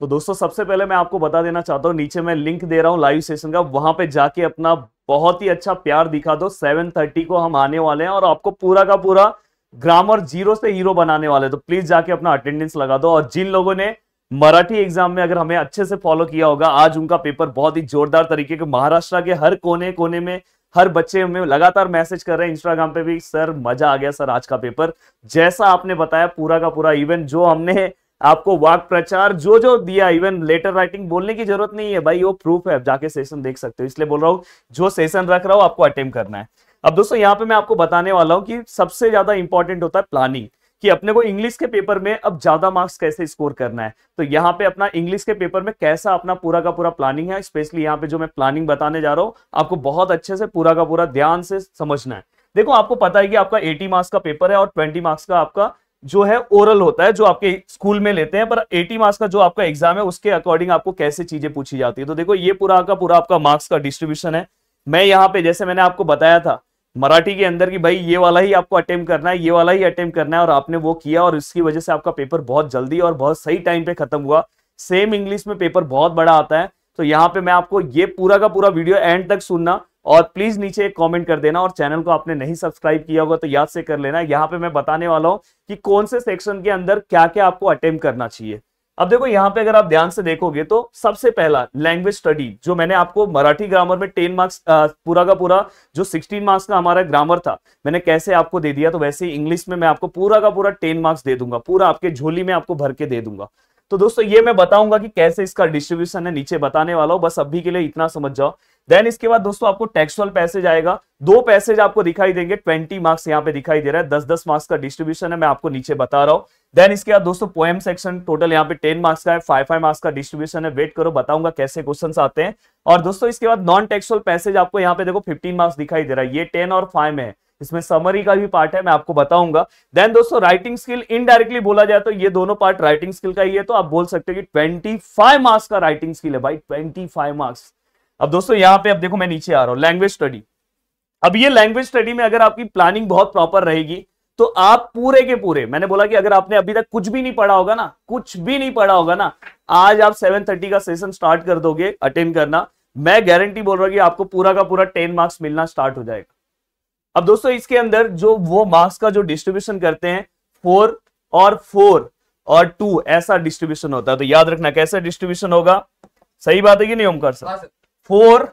तो दोस्तों सबसे पहले मैं आपको बता देना चाहता हूँ नीचे मैं लिंक दे रहा हूँ लाइव सेशन का वहां पे जाके अपना बहुत ही अच्छा प्यार दिखा दो 7:30 को हम आने वाले हैं और आपको पूरा का पूरा ग्रामर जीरो से हीरो बनाने वाले तो प्लीज जाके अपना अटेंडेंस लगा दो और जिन लोगों ने मराठी एग्जाम में अगर हमें अच्छे से फॉलो किया होगा आज उनका पेपर बहुत ही जोरदार तरीके के महाराष्ट्र के हर कोने कोने में हर बच्चे हमें लगातार मैसेज कर रहे हैं इंस्टाग्राम पे भी सर मजा आ गया सर आज का पेपर जैसा आपने बताया पूरा का पूरा इवेंट जो हमने आपको वाक प्रचार जो जो दिया इवन लेटर राइटिंग बोलने की जरूरत नहीं है भाई वो प्रूफ है आप जाके सेशन देख सकते हो इसलिए बोल रहा हूँ जो सेशन रख रहा हूँ आपको अटेम्प करना है अब दोस्तों यहाँ पे मैं आपको बताने वाला हूँ कि सबसे ज्यादा इंपॉर्टेंट होता है प्लानिंग कि अपने को इंग्लिश के पेपर में अब ज्यादा मार्क्स कैसे स्कोर करना है तो यहाँ पे अपना इंग्लिश के पेपर में कैसा अपना पूरा का पूरा प्लानिंग है स्पेशली यहाँ पे जो मैं प्लानिंग बताने जा रहा हूँ आपको बहुत अच्छे से पूरा का पूरा ध्यान से समझना है देखो आपको पता है कि आपका 80 मार्क्स का पेपर है और 20 मार्क्स का आपका जो है ओरल होता है जो आपके स्कूल में लेते हैं पर 80 मार्क्स का जो आपका एग्जाम है उसके अकॉर्डिंग आपको कैसे चीजें पूछी जाती है तो देखो ये पूरा का पूरा आपका मार्क्स का डिस्ट्रीब्यूशन है मैं यहाँ पे जैसे मैंने आपको बताया था मराठी के अंदर की भाई ये वाला ही आपको अटेम्प्ट करना है ये वाला ही अटेम्प्ट करना है और आपने वो किया और इसकी वजह से आपका पेपर बहुत जल्दी और बहुत सही टाइम पे खत्म हुआ सेम इंग्लिश में पेपर बहुत बड़ा आता है तो यहाँ पे मैं आपको ये पूरा का पूरा वीडियो एंड तक सुनना और प्लीज नीचे एक कमेंट कर देना और चैनल को आपने नहीं सब्सक्राइब किया होगा तो याद से कर लेना यहाँ पे मैं बताने वाला हूँ कि कौन से सेक्शन के अंदर क्या क्या आपको अटेम्प करना चाहिए अब देखो यहाँ पे अगर आप ध्यान से देखोगे तो सबसे पहला लैंग्वेज स्टडी जो मैंने आपको मराठी ग्रामर में टेन मार्क्स पूरा का पूरा जो सिक्सटीन मार्क्स का हमारा ग्रामर था मैंने कैसे आपको दे दिया तो वैसे ही इंग्लिश में मैं आपको पूरा का पूरा टेन मार्क्स दे दूंगा पूरा आपके झोली में आपको भर के दे दूंगा तो दोस्तों ये मैं बताऊंगा कि कैसे इसका डिस्ट्रीब्यूशन है नीचे बताने वाला हूँ बस अभी के लिए इतना समझ जाओ देन इसके बाद दोस्तों आपको टेक्सुअल पैसेज आएगा दो पैसेज आपको दिखाई देंगे ट्वेंटी मार्क्स यहाँ पे दिखाई दे रहा है दस दस मार्क्स का डिस्ट्रीब्यूशन है मैं आपको नीचे बता रहा हूँ देन इसके बाद दोस्तों पोएम सेक्शन टोटल यहाँ पे टेन मार्क्स का है फाइव फाइव मार्क्स का डिस्ट्रीब्यूशन है वेट करो बताऊंगा कैसे क्वेश्चन आते हैं और दोस्तों इसके बाद नॉन टेक्सुअल पैसेज आपको यहाँ पे देखो फिफ्टीन मार्क्स दिखाई दे रहा है ये टेन और फाइव है इसमें समरी का भी पार्ट है मैं आपको बताऊंगा देन दोस्तों राइटिंग स्किल इनडायरेक्टली बोला जाए तो ये दोनों पार्ट राइटिंग स्किल का ही है तो आप बोल सकते हो कि 25 मार्क्स का राइटिंग स्किल है भाई 25 मार्क्स अब दोस्तों यहां पे अब देखो मैं नीचे आ रहा हूँ लैंग्वेज स्टडी अब ये लैंग्वेज स्टडी में अगर आपकी प्लानिंग बहुत प्रॉपर रहेगी तो आप पूरे के पूरे मैंने बोला कि अगर आपने अभी तक कुछ भी नहीं पढ़ा होगा ना कुछ भी नहीं पढ़ा होगा ना आज आप 7:30 का सेशन स्टार्ट कर दोगे अटेंड करना मैं गारंटी बोल रहा हूँ कि आपको पूरा का पूरा 10 मार्क्स मिलना स्टार्ट हो जाएगा अब दोस्तों इसके अंदर जो वो मार्क्स का जो डिस्ट्रीब्यूशन करते हैं फोर और फोर और टू ऐसा डिस्ट्रीब्यूशन होता है तो याद रखना कैसा डिस्ट्रीब्यूशन होगा सही बात है कि नहीं ओमकार सर हाँ फोर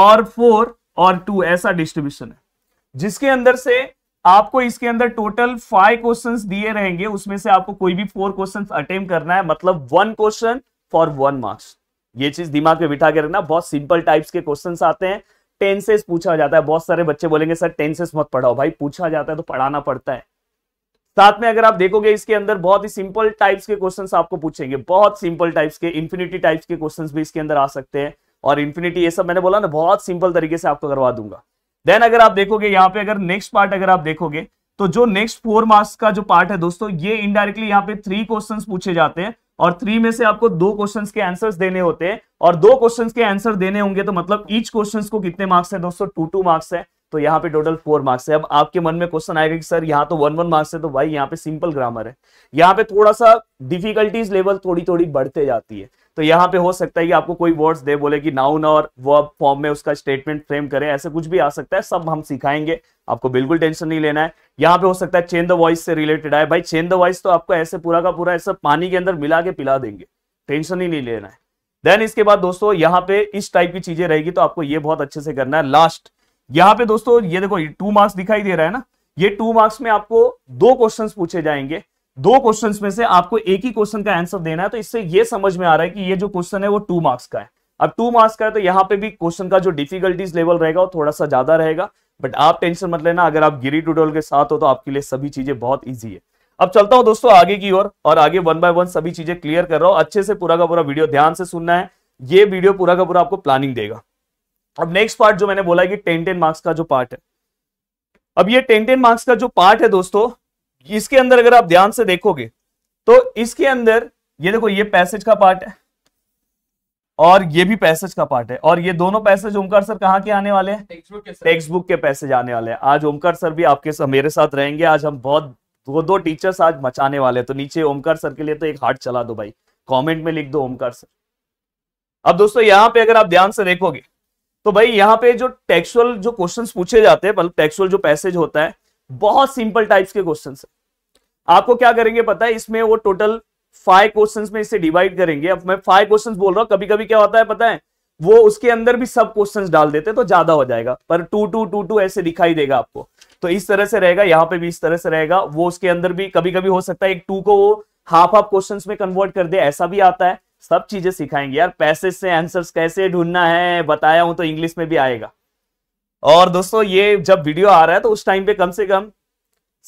और फोर और टू ऐसा डिस्ट्रीब्यूशन है जिसके अंदर से आपको इसके अंदर टोटल फाइव क्वेश्चंस दिए रहेंगे उसमें से आपको कोई भी फोर क्वेश्चंस अटेम करना है मतलब one question for one marks ये चीज दिमाग में बिठा के रखना बहुत सिंपल टाइप्स के क्वेश्चंस आते हैं टेंसेस पूछा जाता है बहुत सारे बच्चे बोलेंगे सर टेंसेस मत पढ़ाओ भाई पूछा जाता है तो पढ़ाना पड़ता है साथ में अगर आप देखोगे इसके अंदर बहुत ही सिंपल टाइप्स के क्वेश्चंस आपको पूछेंगे बहुत सिंपल टाइप्स के इन्फिनिटी टाइप्स के क्वेश्चंस भी इसके अंदर आ सकते हैं और इन्फिनिटी ये सब मैंने बोला ना बहुत सिंपल तरीके से आपको करवा दूंगा देन अगर आप देखोगे यहाँ पे अगर नेक्स्ट पार्ट अगर आप देखोगे तो जो नेक्स्ट फोर मार्क्स का जो पार्ट है दोस्तों ये इनडायरेक्टली यहाँ पे थ्री क्वेश्चन पूछे जाते हैं और थ्री में से आपको दो क्वेश्चंस के आंसर्स देने होते हैं और दो क्वेश्चंस के आंसर देने होंगे तो मतलब ईच क्वेश्चंस को कितने मार्क्स है दोस्तों टू टू मार्क्स है तो यहाँ पे टोटल फोर मार्क्स है अब आपके मन में क्वेश्चन आएगा कि सर यहाँ तो वन वन मार्क्स है तो भाई यहाँ पे सिंपल ग्रामर है यहाँ पे थोड़ा सा डिफिकल्टीज लेवल थोड़ी थोड़ी बढ़ते जाती है तो यहाँ पे हो सकता है कि आपको कोई वर्ड्स दे बोले कि नाउन और वर्ब फॉर्म में उसका स्टेटमेंट फ्रेम करें ऐसे कुछ भी आ सकता है सब हम सिखाएंगे आपको बिल्कुल टेंशन नहीं लेना है यहाँ पे हो सकता है चेंद द वॉइस से रिलेटेड है भाई चेंद द वॉइस तो आपको ऐसे पूरा का पूरा ऐसा पानी के अंदर मिला के पिला देंगे टेंशन ही नहीं लेना है देन इसके बाद दोस्तों यहाँ पे इस टाइप की चीजें रहेगी तो आपको ये बहुत अच्छे से करना है लास्ट यहाँ पे दोस्तों ये देखो टू मार्क्स दिखाई दे रहा है ना ये टू मार्क्स में आपको दो क्वेश्चन पूछे जाएंगे दो क्वेश्चन में से आपको एक ही क्वेश्चन का आंसर देना है तो इससे ये समझ में आ रहा है कि ये जो क्वेश्चन है वो टू मार्क्स का है अब टू मार्क्स का है तो यहाँ पे भी क्वेश्चन का जो डिफिकल्टीज लेवल रहेगा वो थोड़ा सा ज्यादा रहेगा बट आप टेंशन मत लेना अगर आप गिरी टूटोल के साथ हो तो आपके लिए सभी चीजें बहुत ईजी है अब चलता हूं दोस्तों आगे की ओर और, आगे वन बाय वन सभी चीजें क्लियर कर रहा हूं अच्छे से पूरा का पूरा वीडियो ध्यान से सुनना है ये वीडियो पूरा का पूरा आपको प्लानिंग देगा अब नेक्स्ट पार्ट जो मैंने बोला है कि टेन टेन मार्क्स का जो पार्ट है अब ये टेन टेन मार्क्स का जो पार्ट है दोस्तों इसके अंदर अगर आप ध्यान से देखोगे तो इसके अंदर ये देखो ये पैसेज का पार्ट है और ये भी पैसेज का पार्ट है और ये दोनों पैसेज ओमकार सर कहाँ के आने वाले हैं टेक्स्ट बुक के पैसेज आने वाले हैं आज ओमकार सर भी आपके मेरे साथ रहेंगे आज हम बहुत दो दो टीचर्स आज मचाने वाले हैं तो नीचे ओमकार सर के लिए तो एक हार्ट चला दो भाई कमेंट में लिख दो ओमकार सर अब दोस्तों यहाँ पे अगर आप ध्यान से देखोगे तो भाई यहाँ पे जो टेक्सुअल जो क्वेश्चन पूछे जाते हैं मतलब टेक्सुअल जो पैसेज होता है बहुत सिंपल टाइप्स के क्वेश्चन है आपको क्या करेंगे पता है इसमें वो टोटल फाइव क्वेश्चन में इसे डिवाइड करेंगे अब मैं फाइव क्वेश्चन बोल रहा हूँ कभी कभी क्या होता है पता है वो उसके अंदर भी सब क्वेश्चन डाल देते तो ज्यादा हो जाएगा पर टू टू टू टू ऐसे दिखाई देगा आपको तो इस तरह से रहेगा यहाँ पे भी इस तरह से रहेगा वो उसके अंदर भी कभी कभी हो सकता है एक टू को वो हाफ हाफ क्वेश्चन में कन्वर्ट कर दे ऐसा भी आता है सब चीजें सिखाएंगे यार पैसे से आंसर कैसे ढूंढना है बताया हूं तो इंग्लिश में भी आएगा और दोस्तों ये जब वीडियो आ रहा है तो उस टाइम पे कम से कम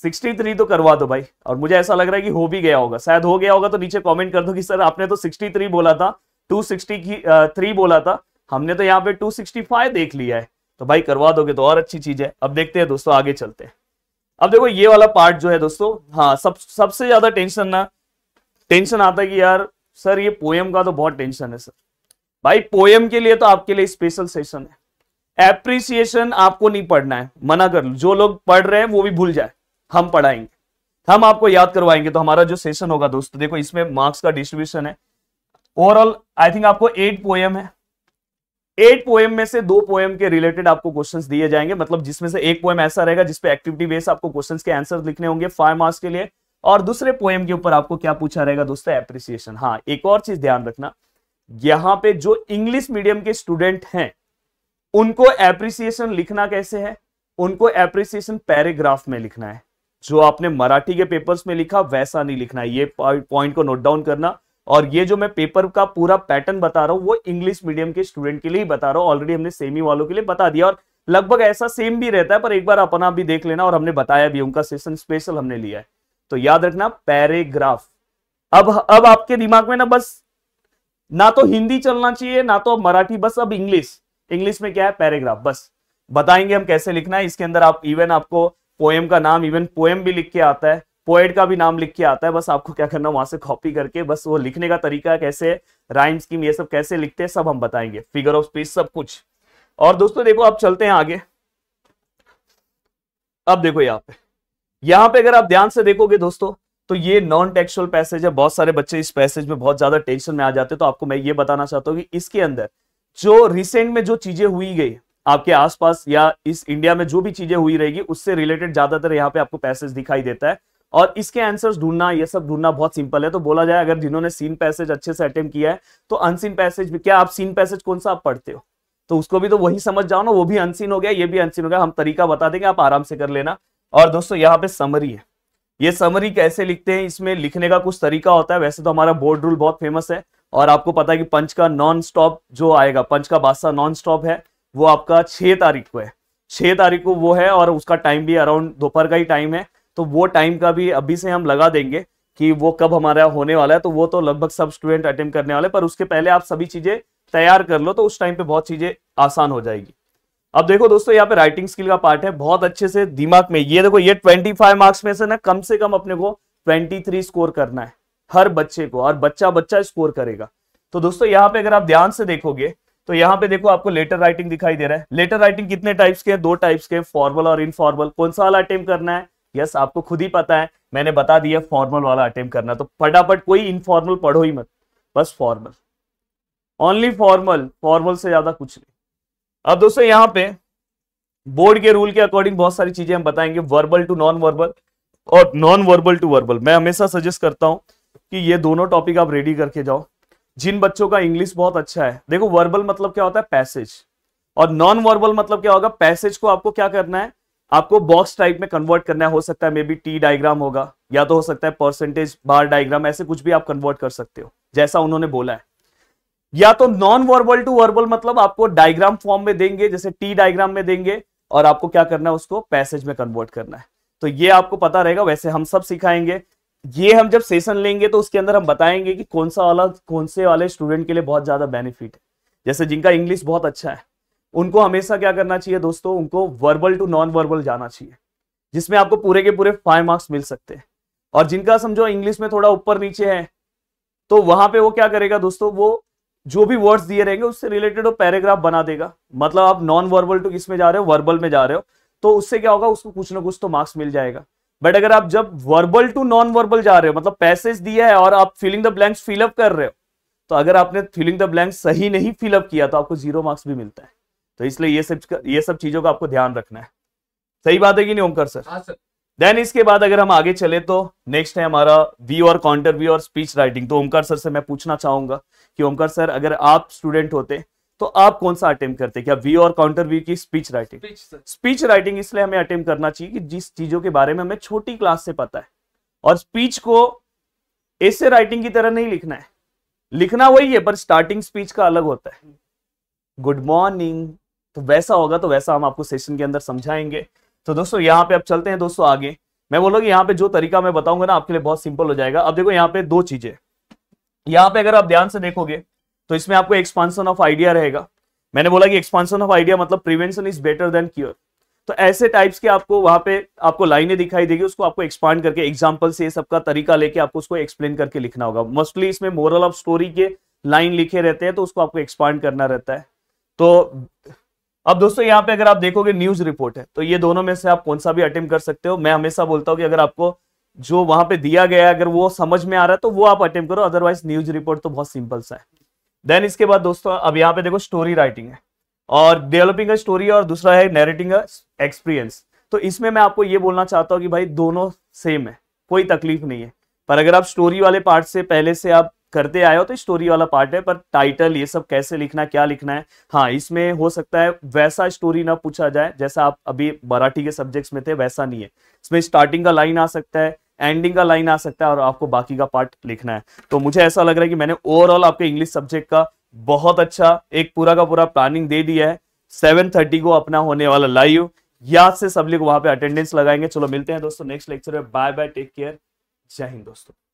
सिक्सटी थ्री तो, तो करवा दो भाई और मुझे ऐसा लग रहा है कि हो भी गया होगा शायद हो गया होगा तो नीचे कमेंट कर दो कि सर आपने तो सिक्सटी थ्री बोला था टू सिक्सटी की थ्री बोला था हमने तो यहाँ पे टू सिक्सटी फाइव देख लिया है तो भाई करवा दोगे तो और अच्छी चीज है अब देखते हैं दोस्तों आगे चलते हैं अब देखो ये वाला पार्ट जो है दोस्तों हाँ सब सबसे ज्यादा टेंशन ना टेंशन आता है कि यार सर ये पोएम का तो बहुत टेंशन है सर भाई पोएम के लिए तो आपके लिए स्पेशल सेशन है एप्रिसिएशन आपको नहीं पढ़ना है मना कर लो जो लोग पढ़ रहे हैं वो भी भूल जाए हम पढ़ाएंगे हम आपको याद करवाएंगे तो हमारा जो सेशन होगा दोस्तों देखो इसमें मार्क्स का डिस्ट्रीब्यूशन है ओवरऑल आई थिंक आपको एट पोएम है एट पोएम में से दो पोएम के रिलेटेड आपको क्वेश्चंस दिए जाएंगे मतलब जिसमें से एक पोएम ऐसा रहेगा जिसपे एक्टिविटी बेस आपको क्वेश्चंस के आंसर लिखने होंगे फाइव मार्क्स के लिए और दूसरे पोएम के ऊपर आपको क्या पूछा रहेगा दोस्तों एप्रिसिएशन हाँ एक और चीज ध्यान रखना यहाँ पे जो इंग्लिश मीडियम के स्टूडेंट हैं उनको एप्रिसिएशन लिखना कैसे है उनको एप्रिसिएशन पैराग्राफ में लिखना है जो आपने मराठी के पेपर्स में लिखा वैसा नहीं लिखना है ये पॉइंट को नोट डाउन करना और ये जो मैं पेपर का पूरा पैटर्न बता रहा हूँ वो इंग्लिश मीडियम के स्टूडेंट के लिए ही बता रहा हूँ ऑलरेडी हमने सेमी वालों के लिए बता दिया और लगभग ऐसा सेम भी रहता है पर एक बार अपना भी देख लेना और हमने बताया भी उनका सेशन स्पेशल हमने लिया है तो याद रखना पैरेग्राफ अब अब आपके दिमाग में ना बस ना तो हिंदी चलना चाहिए ना तो मराठी बस अब इंग्लिश इंग्लिश में क्या है पैराग्राफ बस बताएंगे हम कैसे लिखना है इसके अंदर आप इवन आपको पोएम का नाम इवन पोएम भी लिख के आता है पोएट का भी नाम लिख के आता है बस आपको क्या करना वहां से कॉपी करके बस वो लिखने का तरीका कैसे राइम स्कीम ये सब कैसे लिखते हैं सब हम बताएंगे फिगर ऑफ स्पीच सब कुछ और दोस्तों देखो आप चलते हैं आगे अब देखो यहाँ पे यहाँ पे अगर आप ध्यान से देखोगे दोस्तों तो ये नॉन टेक्सुअल पैसेज है बहुत सारे बच्चे इस पैसेज में बहुत ज्यादा टेंशन में आ जाते हैं तो आपको मैं ये बताना चाहता हूँ कि इसके अंदर जो रिसेंट में जो चीजें हुई गई आपके आसपास या इस इंडिया में जो भी चीजें हुई रहेगी उससे रिलेटेड ज्यादातर यहाँ पे आपको पैसेज दिखाई देता है और इसके आंसर्स ढूंढना ये सब ढूंढना बहुत सिंपल है तो बोला जाए अगर जिन्होंने सीन पैसेज अच्छे से अटेम्प किया है तो अनसीन पैसेज भी क्या आप सीन पैसेज कौन सा आप पढ़ते हो तो उसको भी तो वही समझ जाओ ना वो भी अनसीन हो गया ये भी अनसीन हो गया हम तरीका बता देंगे आप आराम से कर लेना और दोस्तों यहाँ पे समरी है ये समरी कैसे लिखते हैं इसमें लिखने का कुछ तरीका होता है वैसे तो हमारा बोर्ड रूल बहुत फेमस है और आपको पता है कि पंच का नॉन स्टॉप जो आएगा पंच का बादशाह नॉन स्टॉप है वो आपका छह तारीख को है छह तारीख को वो है और उसका टाइम भी अराउंड दोपहर का ही टाइम है तो वो टाइम का भी अभी से हम लगा देंगे कि वो कब हमारा होने वाला है तो वो तो लगभग सब स्टूडेंट अटेम्प करने वाले पर उसके पहले आप सभी चीज़ें तैयार कर लो तो उस टाइम पे बहुत चीज़ें आसान हो जाएगी अब देखो दोस्तों यहाँ पे राइटिंग स्किल का पार्ट है बहुत अच्छे से दिमाग में ये देखो ये 25 मार्क्स में से ना कम से कम अपने को 23 स्कोर करना है हर बच्चे को और बच्चा बच्चा स्कोर करेगा तो दोस्तों यहाँ पे अगर आप ध्यान से देखोगे तो यहाँ पे देखो आपको लेटर राइटिंग दिखाई दे रहा है लेटर राइटिंग कितने टाइप्स के हैं दो टाइप्स के फॉर्मल और इनफॉर्मल कौन सा वाला अटेम्प करना है यस आपको खुद ही पता है मैंने बता दिया फॉर्मल वाला अटेम्प करना तो फटाफट कोई इनफॉर्मल पढ़ो ही मत बस फॉर्मल ओनली फॉर्मल फॉर्मल से ज्यादा कुछ नहीं अब दोस्तों यहाँ पे बोर्ड के रूल के अकॉर्डिंग बहुत सारी चीजें हम बताएंगे वर्बल टू नॉन वर्बल और नॉन वर्बल टू वर्बल मैं हमेशा सजेस्ट करता हूं कि ये दोनों टॉपिक आप रेडी करके जाओ जिन बच्चों का इंग्लिश बहुत अच्छा है देखो वर्बल मतलब क्या होता है पैसेज और नॉन वर्बल मतलब क्या होगा पैसेज को आपको क्या करना है आपको बॉक्स टाइप में कन्वर्ट करना है हो सकता है मे बी टी डायग्राम होगा या तो हो सकता है परसेंटेज बार डायग्राम ऐसे कुछ भी आप कन्वर्ट कर सकते हो जैसा उन्होंने बोला है या तो नॉन वर्बल टू वर्बल मतलब आपको डायग्राम फॉर्म में देंगे जैसे टी डायग्राम में देंगे और आपको क्या करना है उसको पैसेज में कन्वर्ट करना है तो ये आपको पता रहेगा वैसे हम सब सिखाएंगे ये हम जब सेशन लेंगे तो उसके अंदर हम बताएंगे कि कौन सा वाला कौन से वाले स्टूडेंट के लिए बहुत ज्यादा बेनिफिट है जैसे जिनका इंग्लिश बहुत अच्छा है उनको हमेशा क्या करना चाहिए दोस्तों उनको वर्बल टू नॉन वर्बल जाना चाहिए जिसमें आपको पूरे के पूरे फाइव मार्क्स मिल सकते हैं और जिनका समझो इंग्लिश में थोड़ा ऊपर नीचे है तो वहां पे वो क्या करेगा दोस्तों वो जो भी वर्ड्स दिए रहेंगे उससे रिलेटेड वो पैराग्राफ बना देगा मतलब आप नॉन वर्बल टू किस में जा रहे हो वर्बल में जा रहे हो तो उससे क्या होगा उसको कुछ ना कुछ तो मार्क्स मिल जाएगा बट अगर आप जब वर्बल टू नॉन वर्बल जा रहे हो मतलब पैसेज दिया है और आप फिलिंग द ब्लैंक्स फिलअप कर रहे हो तो अगर आपने फिलिंग द ब्लैंक्स सही नहीं फिलअप किया तो आपको जीरो मार्क्स भी मिलता है तो इसलिए ये सब ये सब चीजों का आपको ध्यान रखना है सही बात है कि नहीं ओमकर सर देन हाँ, इसके बाद अगर हम आगे चले तो नेक्स्ट है हमारा वी और काउंटर वी और स्पीच राइटिंग तो ओंकार सर से मैं पूछना चाहूंगा कि ओमकर सर अगर आप स्टूडेंट होते तो आप कौन सा अटेम्प्ट करते क्या वी और काउंटर वी की स्पीच राइटिंग स्पीच राइटिंग इसलिए हमें अटेम्प करना चाहिए कि जिस चीजों के बारे में हमें छोटी क्लास से पता है और स्पीच को ऐसे राइटिंग की तरह नहीं लिखना है लिखना वही है पर स्टार्टिंग स्पीच का अलग होता है गुड मॉर्निंग तो वैसा होगा तो वैसा हम आपको सेशन के अंदर समझाएंगे तो दोस्तों यहाँ पे आप चलते हैं दोस्तों आगे मैं बोलूँगा यहाँ पे जो तरीका मैं बताऊंगा ना आपके लिए बहुत सिंपल हो जाएगा अब देखो यहाँ पे दो चीजें यहाँ पे अगर आप ध्यान से देखोगे तो इसमें आपको एक्सपांसन ऑफ आइडिया रहेगा मैंने बोला कि एक्सपांसन ऑफ आइडिया मतलब prevention is better than cure तो ऐसे टाइप्स के आपको वहां पे आपको लाइनें दिखाई देगी उसको आपको एक्सपांड करके एग्जाम्पल से सबका तरीका लेके आपको उसको एक्सप्लेन करके लिखना होगा मोस्टली इसमें मोरल ऑफ स्टोरी के लाइन लिखे रहते हैं तो उसको आपको एक्सपांड करना रहता है तो अब दोस्तों यहाँ पे अगर आप देखोगे न्यूज रिपोर्ट है तो ये दोनों में से आप कौन सा भी अटेम्प्ट कर सकते हो मैं हमेशा बोलता हूँ कि अगर आपको जो वहां पे दिया गया अगर वो समझ में आ रहा है तो वो आप अटेम्प्ट करो अदरवाइज न्यूज रिपोर्ट तो बहुत सिंपल सा है देन इसके बाद दोस्तों अब यहाँ पे देखो स्टोरी राइटिंग है और डेवलपिंग अ स्टोरी और दूसरा है नेरेटिंग एक्सपीरियंस तो इसमें मैं आपको ये बोलना चाहता हूँ कि भाई दोनों सेम है कोई तकलीफ नहीं है पर अगर आप स्टोरी वाले पार्ट से पहले से आप करते आए हो तो स्टोरी वाला पार्ट है पर टाइटल ये सब कैसे लिखना है क्या लिखना है हाँ इसमें हो सकता है वैसा स्टोरी ना पूछा जाए जैसा आप अभी मराठी के सब्जेक्ट्स में थे वैसा नहीं है इसमें स्टार्टिंग का लाइन आ सकता है एंडिंग का लाइन आ सकता है और आपको बाकी का पार्ट लिखना है तो मुझे ऐसा लग रहा है कि मैंने ओवरऑल आपके इंग्लिश सब्जेक्ट का बहुत अच्छा एक पूरा का पूरा प्लानिंग दे दिया है सेवन थर्टी को अपना होने वाला लाइव याद से सब लोग वहां पे अटेंडेंस लगाएंगे चलो मिलते हैं दोस्तों नेक्स्ट लेक्चर में बाय बाय टेक केयर जय हिंद दोस्तों